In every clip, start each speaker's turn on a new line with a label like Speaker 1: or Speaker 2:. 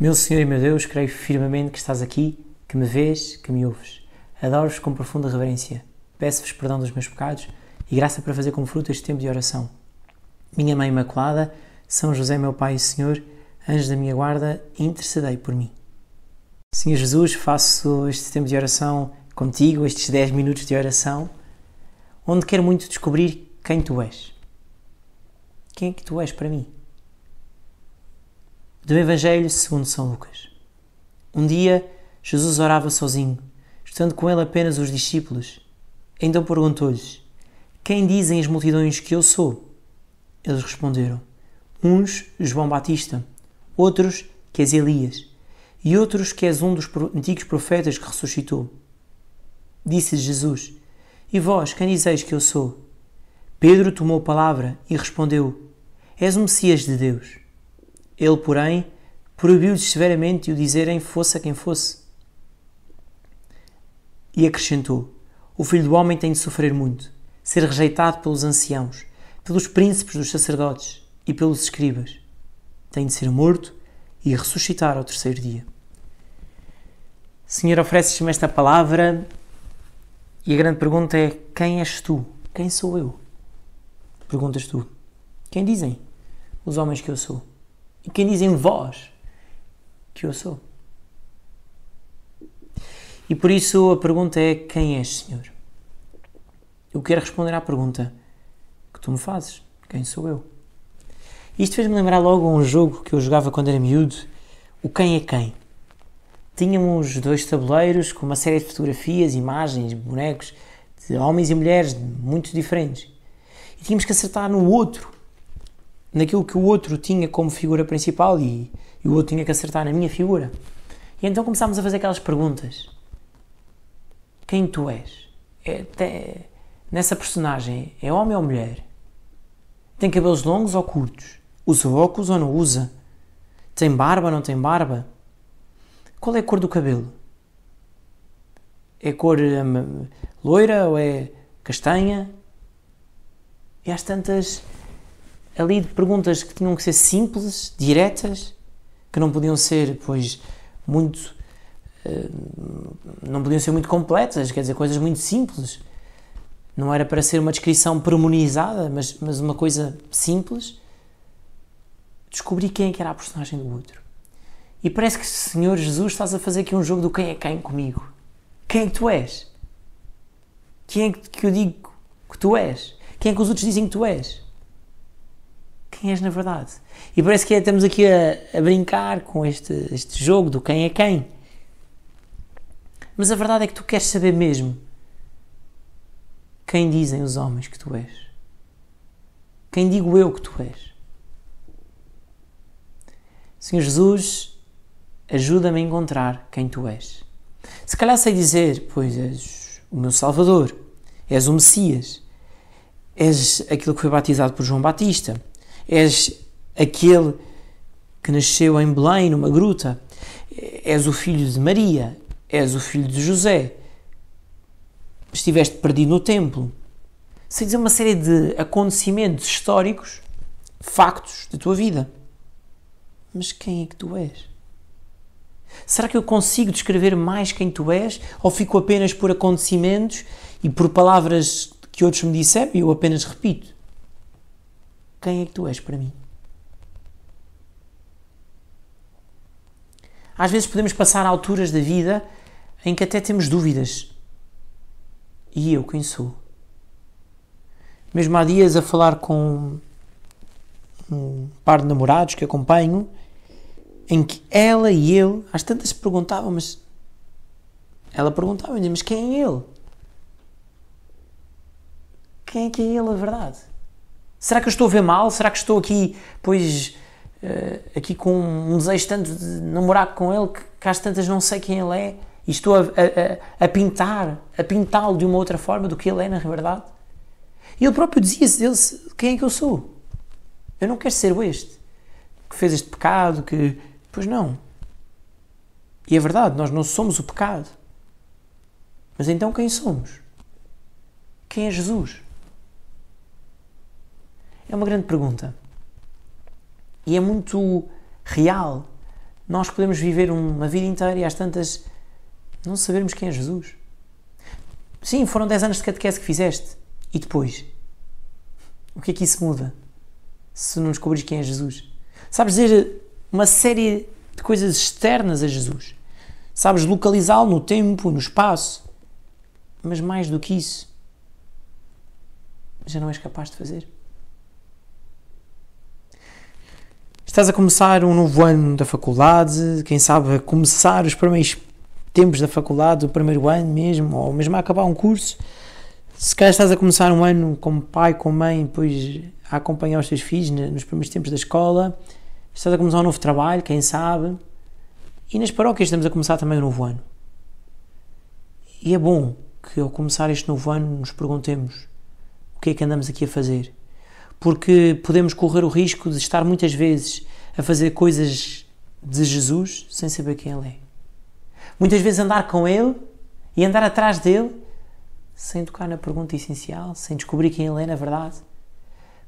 Speaker 1: Meu Senhor e meu Deus, creio firmemente que estás aqui, que me vês, que me ouves. Adoro-vos com profunda reverência. Peço-vos perdão dos meus pecados e graça para fazer com fruto este tempo de oração. Minha Mãe Imaculada, São José, meu Pai e Senhor, anjo da minha guarda, intercedei por mim. Senhor Jesus, faço este tempo de oração contigo, estes 10 minutos de oração, onde quero muito descobrir quem tu és. Quem é que tu és para mim? do Evangelho segundo São Lucas. Um dia, Jesus orava sozinho, estando com ele apenas os discípulos. Então perguntou-lhes: Quem dizem as multidões que eu sou? Eles responderam: Uns, João Batista, outros, que és Elias, e outros, que és um dos antigos profetas que ressuscitou. Disse Jesus: E vós, quem dizeis que eu sou? Pedro tomou a palavra e respondeu: És o Messias de Deus. Ele, porém, proibiu-lhes severamente de o dizerem fosse a quem fosse. E acrescentou: O filho do homem tem de sofrer muito, ser rejeitado pelos anciãos, pelos príncipes dos sacerdotes e pelos escribas. Tem de ser morto e ressuscitar ao terceiro dia. Senhor, ofereces-me esta palavra e a grande pergunta é: quem és tu? Quem sou eu? Perguntas tu. Quem dizem os homens que eu sou? e quem diz em vós que eu sou. E por isso a pergunta é: quem és, Senhor? Eu quero responder à pergunta que tu me fazes: quem sou eu? Isto fez-me lembrar logo um jogo que eu jogava quando era miúdo, o Quem é Quem. Tínhamos dois tabuleiros com uma série de fotografias, imagens, bonecos de homens e mulheres muito diferentes. E tínhamos que acertar no outro naquilo que o outro tinha como figura principal e, e o outro tinha que acertar na minha figura. E então começámos a fazer aquelas perguntas. Quem tu és? É, te, nessa personagem, é homem ou mulher? Tem cabelos longos ou curtos? Usa óculos ou não usa? Tem barba ou não tem barba? Qual é a cor do cabelo? É cor hum, loira ou é castanha? E às tantas ali de perguntas que tinham que ser simples, diretas, que não podiam ser, pois, muito. Eh, não podiam ser muito completas, quer dizer, coisas muito simples. Não era para ser uma descrição premonizada, mas, mas uma coisa simples. Descobri quem é que era a personagem do outro. E parece que, Senhor Jesus, estás a fazer aqui um jogo do quem é quem comigo. Quem é que tu és? Quem é que eu digo que tu és? Quem é que os outros dizem que tu és? quem és na verdade. E parece que é, estamos aqui a, a brincar com este, este jogo do quem é quem. Mas a verdade é que tu queres saber mesmo quem dizem os homens que tu és. Quem digo eu que tu és. Senhor Jesus, ajuda-me a encontrar quem tu és. Se calhar sei dizer, pois és o meu Salvador, és o Messias, és aquilo que foi batizado por João Batista, És aquele que nasceu em Belém, numa gruta. És o filho de Maria. És o filho de José. Estiveste perdido no templo. Sem dizer uma série de acontecimentos históricos, factos da tua vida. Mas quem é que tu és? Será que eu consigo descrever mais quem tu és? Ou fico apenas por acontecimentos e por palavras que outros me disseram e eu apenas repito? Quem é que tu és para mim? Às vezes podemos passar alturas da vida em que até temos dúvidas. E eu conheço Mesmo há dias a falar com um par de namorados que acompanho, em que ela e eu, às tantas se perguntavam, mas ela perguntava, mas quem é ele? Quem é que é ele, a verdade? Será que eu estou a ver mal? Será que estou aqui, pois, uh, aqui com um desejo tanto de namorar com ele que, que às tantas não sei quem ele é e estou a, a, a pintar, a pintá-lo de uma outra forma do que ele é na verdade? E ele próprio dizia-se dele quem é que eu sou. Eu não quero ser o este que fez este pecado, que. Pois não. E é verdade, nós não somos o pecado. Mas então quem somos? Quem é Jesus? É uma grande pergunta. E é muito real. Nós podemos viver uma vida inteira e às tantas não sabermos quem é Jesus. Sim, foram 10 anos de catequese que fizeste. E depois? O que é que isso muda? Se não descobrires quem é Jesus? Sabes dizer uma série de coisas externas a Jesus. Sabes localizá-lo no tempo, no espaço. Mas mais do que isso, já não és capaz de fazer. Estás a começar um novo ano da faculdade, quem sabe a começar os primeiros tempos da faculdade, o primeiro ano mesmo, ou mesmo a acabar um curso. Se calhar estás a começar um ano como pai, como mãe, depois a acompanhar os teus filhos nos primeiros tempos da escola. Estás a começar um novo trabalho, quem sabe. E nas paróquias estamos a começar também um novo ano. E é bom que ao começar este novo ano nos perguntemos o que é que andamos aqui a fazer porque podemos correr o risco de estar muitas vezes a fazer coisas de Jesus sem saber quem Ele é. Muitas vezes andar com Ele e andar atrás dele sem tocar na pergunta essencial, sem descobrir quem Ele é na verdade.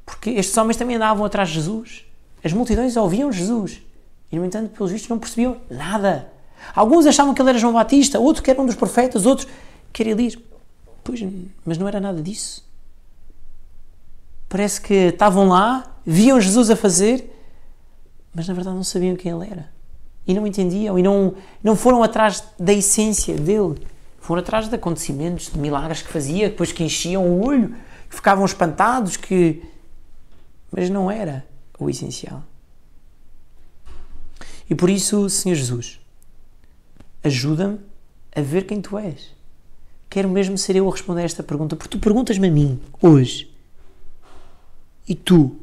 Speaker 1: Porque estes homens também andavam atrás de Jesus. As multidões ouviam Jesus e, no entanto, pelos vistos, não percebiam nada. Alguns achavam que ele era João Batista, outro que era um dos profetas, outros que era Elias. Pois, mas não era nada disso. Parece que estavam lá, viam Jesus a fazer, mas na verdade não sabiam quem ele era. E não entendiam, e não, não foram atrás da essência dele. Foram atrás de acontecimentos, de milagres que fazia, depois que enchiam o olho, que ficavam espantados, que. Mas não era o essencial. E por isso, Senhor Jesus, ajuda-me a ver quem tu és. Quero mesmo ser eu a responder a esta pergunta, porque tu perguntas-me a mim, hoje, e tu,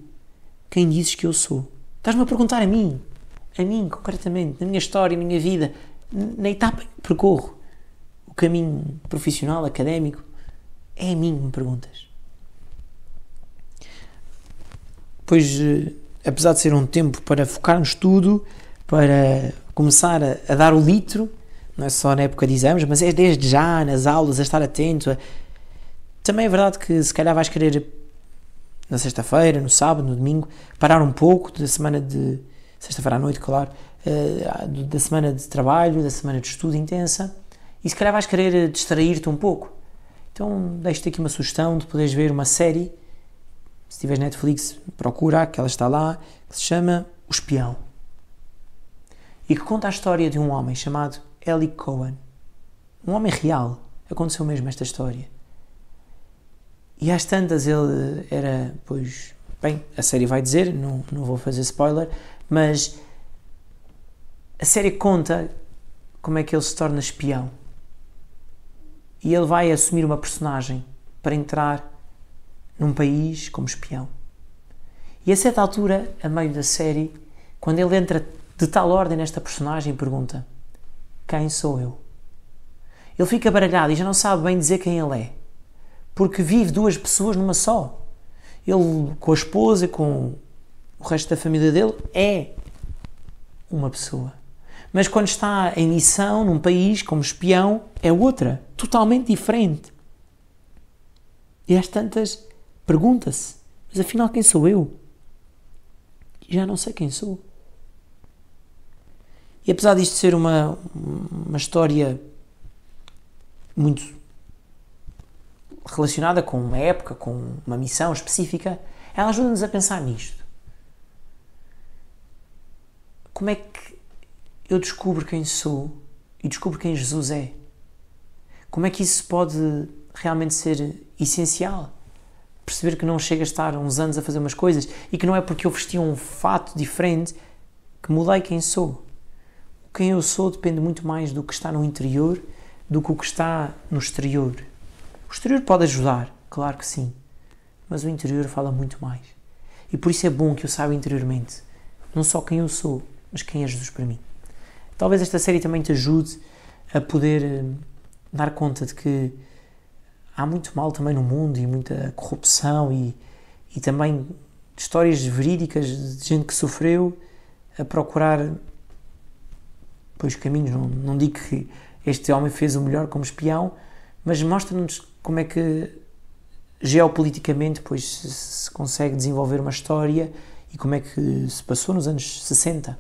Speaker 1: quem dizes que eu sou? Estás-me a perguntar a mim, a mim concretamente, na minha história, na minha vida, na etapa que percorro, o caminho profissional, académico. É a mim que me perguntas. Pois, eh, apesar de ser um tempo para focarmos tudo, para começar a, a dar o litro, não é só na época de exames, mas é desde já, nas aulas, a estar atento. A... Também é verdade que se calhar vais querer na sexta-feira, no sábado, no domingo, parar um pouco da semana de. sexta-feira à noite, claro, uh, da semana de trabalho, da semana de estudo intensa, e se calhar vais querer eh, distrair-te um pouco. Então, deixo-te aqui uma sugestão de poderes ver uma série. Se tiveres Netflix, procura, que ela está lá, que se chama O Espião. E que conta a história de um homem chamado Eli Cohen. Um homem real. Aconteceu mesmo esta história e às tantas ele era, pois, bem, a série vai dizer, não, não vou fazer spoiler, mas a série conta como é que ele se torna espião. E ele vai assumir uma personagem para entrar num país como espião. E a certa altura, a meio da série, quando ele entra de tal ordem nesta personagem, pergunta: Quem sou eu? Ele fica baralhado e já não sabe bem dizer quem ele é porque vive duas pessoas numa só. Ele com a esposa, com o resto da família dele, é uma pessoa. Mas quando está em missão num país como espião, é outra, totalmente diferente. E às tantas pergunta-se: mas afinal quem sou eu? já não sei quem sou. E apesar disto ser uma, uma história muito relacionada com uma época, com uma missão específica, ela ajuda-nos a pensar nisto. Como é que eu descubro quem sou e descubro quem Jesus é? Como é que isso pode realmente ser essencial? Perceber que não chega a estar uns anos a fazer umas coisas e que não é porque eu vesti um fato diferente que mudei quem sou. Quem eu sou depende muito mais do que está no interior do que o que está no exterior. O exterior pode ajudar, claro que sim, mas o interior fala muito mais. E por isso é bom que eu saiba interiormente, não só quem eu sou, mas quem é Jesus para mim. Talvez esta série também te ajude a poder hum, dar conta de que há muito mal também no mundo e muita corrupção e, e também histórias verídicas de gente que sofreu a procurar pois caminhos. Não, não digo que este homem fez o melhor como espião, mas mostra-nos como é que geopoliticamente pois, se consegue desenvolver uma história e como é que se passou nos anos 60,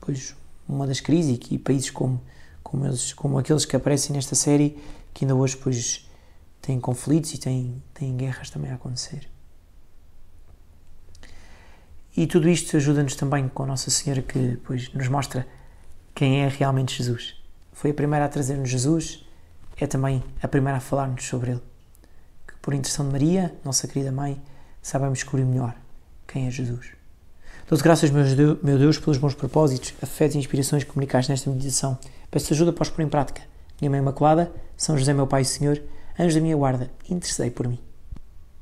Speaker 1: pois uma das crises e países como, como, eles, como aqueles que aparecem nesta série que ainda hoje pois, têm conflitos e têm, têm guerras também a acontecer. E tudo isto ajuda-nos também com a Nossa Senhora que pois, nos mostra quem é realmente Jesus. Foi a primeira a trazer-nos Jesus, é também a primeira a falar-nos sobre ele. Que por intercessão de Maria, nossa querida mãe, sabemos descobrir melhor quem é Jesus. Dou-te graças, meu Deus, pelos bons propósitos, afetos e inspirações que comunicaste nesta meditação. Peço-te ajuda para os pôr em prática. Minha Mãe Imaculada, São José, meu Pai e Senhor, anjos da minha guarda, intercedei por mim.